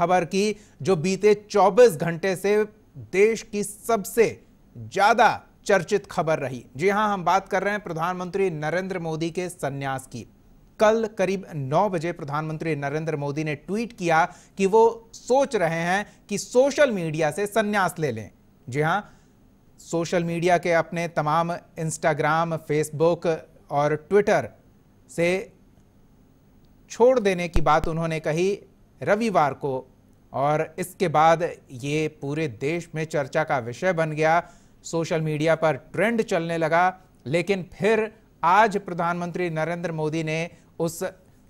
खबर की जो बीते 24 घंटे से देश की सबसे ज्यादा चर्चित खबर रही जी हां हम बात कर रहे हैं प्रधानमंत्री नरेंद्र मोदी के संन्यास की कल करीब 9 बजे प्रधानमंत्री नरेंद्र मोदी ने ट्वीट किया कि वो सोच रहे हैं कि सोशल मीडिया से संन्यास ले लें जी हां सोशल मीडिया के अपने तमाम इंस्टाग्राम फेसबुक और ट्विटर से छोड़ देने की बात उन्होंने कही रविवार को और इसके बाद ये पूरे देश में चर्चा का विषय बन गया सोशल मीडिया पर ट्रेंड चलने लगा लेकिन फिर आज प्रधानमंत्री नरेंद्र मोदी ने उस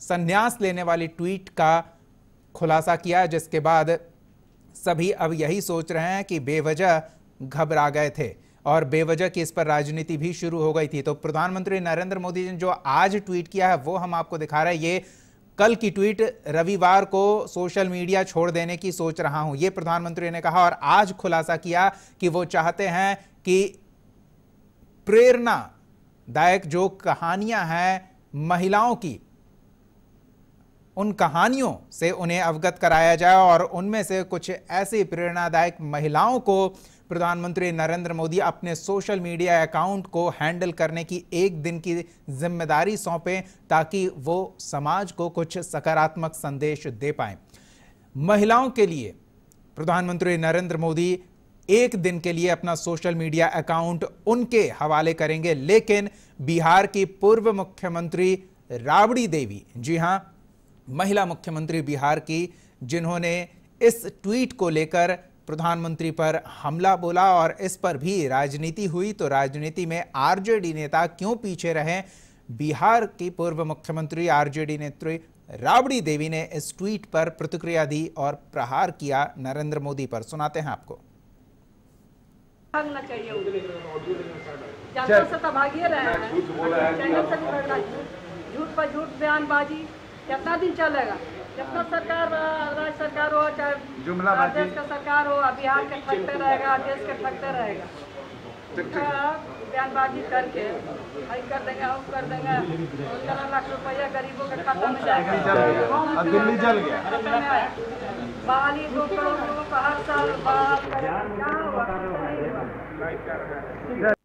संन्यास लेने वाली ट्वीट का खुलासा किया जिसके बाद सभी अब यही सोच रहे हैं कि बेवजह घबरा गए थे और बेवजह की इस पर राजनीति भी शुरू हो गई थी तो प्रधानमंत्री नरेंद्र मोदी ने जो आज ट्वीट किया है वो हम आपको दिखा रहे हैं ये कल की ट्वीट रविवार को सोशल मीडिया छोड़ देने की सोच रहा हूं ये प्रधानमंत्री ने कहा और आज खुलासा किया कि वो चाहते हैं कि प्रेरणादायक जो कहानियां हैं महिलाओं की उन कहानियों से उन्हें अवगत कराया जाए और उनमें से कुछ ऐसी प्रेरणादायक महिलाओं को प्रधानमंत्री नरेंद्र मोदी अपने सोशल मीडिया अकाउंट को हैंडल करने की एक दिन की जिम्मेदारी सौंपें ताकि वो समाज को कुछ सकारात्मक संदेश दे पाए महिलाओं के लिए प्रधानमंत्री नरेंद्र मोदी एक दिन के लिए अपना सोशल मीडिया अकाउंट उनके हवाले करेंगे लेकिन बिहार की पूर्व मुख्यमंत्री राबड़ी देवी जी हां महिला मुख्यमंत्री बिहार की जिन्होंने इस ट्वीट को लेकर प्रधानमंत्री पर हमला बोला और इस पर भी राजनीति हुई तो राजनीति में आरजेडी नेता क्यों पीछे रहे बिहार की पूर्व मुख्यमंत्री आरजेडी नेत्री राबड़ी देवी ने इस ट्वीट पर प्रतिक्रिया दी और प्रहार किया नरेंद्र मोदी पर सुनाते हैं आपको झूठ बयानबाजी कितना दिन चलेगा कितना सरकार राज्य सरकार हो चाहे जुमला का सरकार हो बिहार के थकते रहेगा देश के थकते रहेगा बयानबाजी करके हई कर देंगे हम कर देंगे पंद्रह लाख रुपया गरीबों के खाता में जाएगा दिल्ली जल गया बहाली दो करोड़ लोगों का हर साल बाहर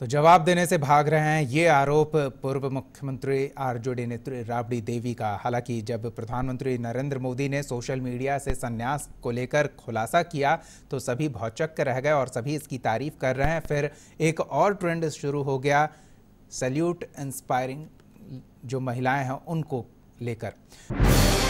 तो जवाब देने से भाग रहे हैं ये आरोप पूर्व मुख्यमंत्री आरजेडी नेत्री राबड़ी देवी का हालांकि जब प्रधानमंत्री नरेंद्र मोदी ने सोशल मीडिया से संन्यास को लेकर खुलासा किया तो सभी भौचक रह गए और सभी इसकी तारीफ कर रहे हैं फिर एक और ट्रेंड शुरू हो गया सल्यूट इंस्पायरिंग जो महिलाएं हैं उनको लेकर